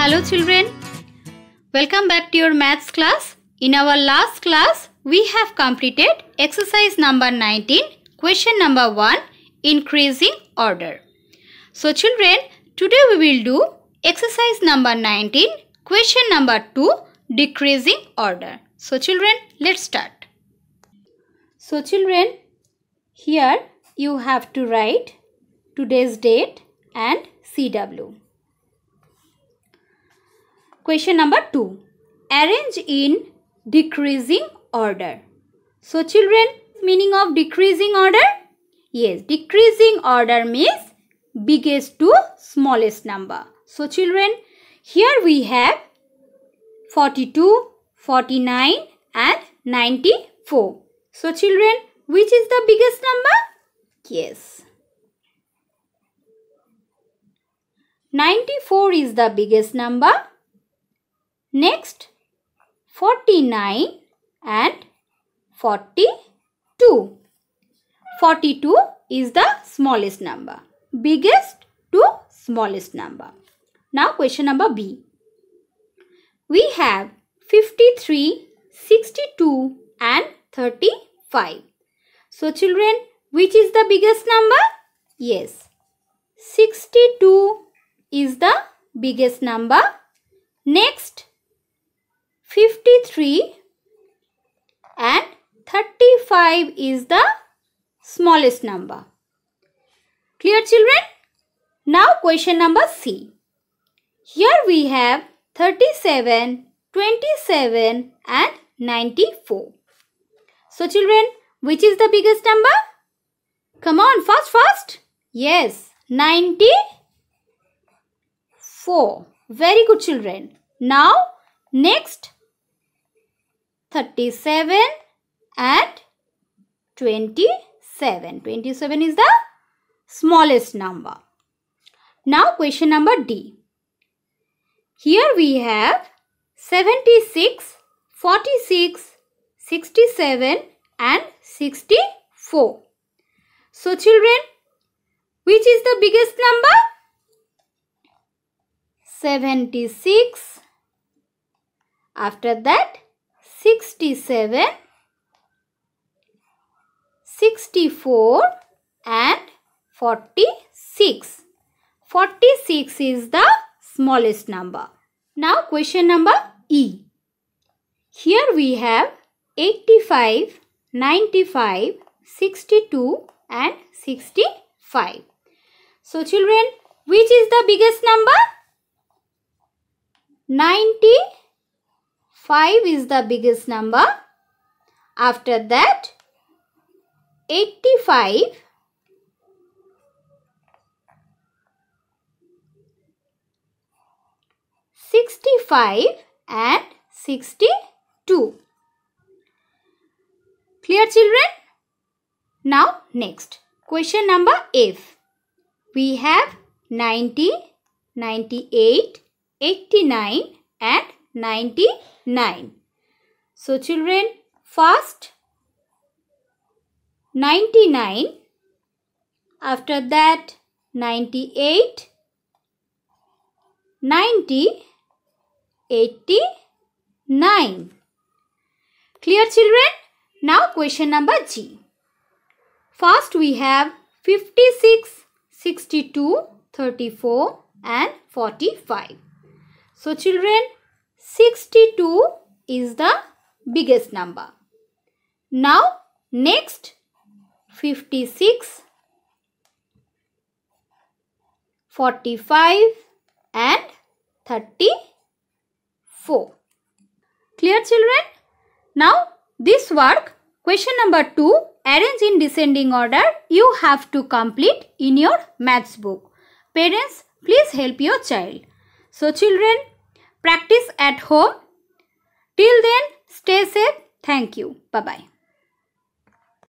Hello children. Welcome back to your maths class. In our last class, we have completed exercise number 19, question number 1, increasing order. So children, today we will do exercise number 19, question number 2, decreasing order. So children, let's start. So children, here you have to write today's date and CW. Question number 2. Arrange in decreasing order. So children, meaning of decreasing order? Yes, decreasing order means biggest to smallest number. So children, here we have 42, 49 and 94. So children, which is the biggest number? Yes. 94 is the biggest number Next, 49 and 42. 42 is the smallest number. Biggest to smallest number. Now question number B. We have 53, 62 and 35. So children, which is the biggest number? Yes. 62 is the biggest number. Next, 53 and 35 is the smallest number. Clear children? Now question number C. Here we have 37, 27 and 94. So children, which is the biggest number? Come on, fast, fast. Yes, 94. Very good children. Now, next 37 and 27. 27 is the smallest number. Now question number D. Here we have 76, 46, 67 and 64. So children, which is the biggest number? 76. After that, 57, 64 and 46. 46 is the smallest number. Now question number E. Here we have 85, 95, 62 and 65. So children, which is the biggest number? 90 5 is the biggest number. After that, 85 65 and 62. Clear children? Now next. Question number F. We have 90, 98, 89 and 90. 9. So children, first 99, after that 98, 90, 89. Clear children? Now question number G. First we have 56, 62, 34 and 45. So children 62 is the biggest number. Now next 56, 45 and 34. Clear children? Now this work question number 2 arrange in descending order you have to complete in your maths book. Parents please help your child. So children Practice at home. Till then, stay safe. Thank you. Bye-bye.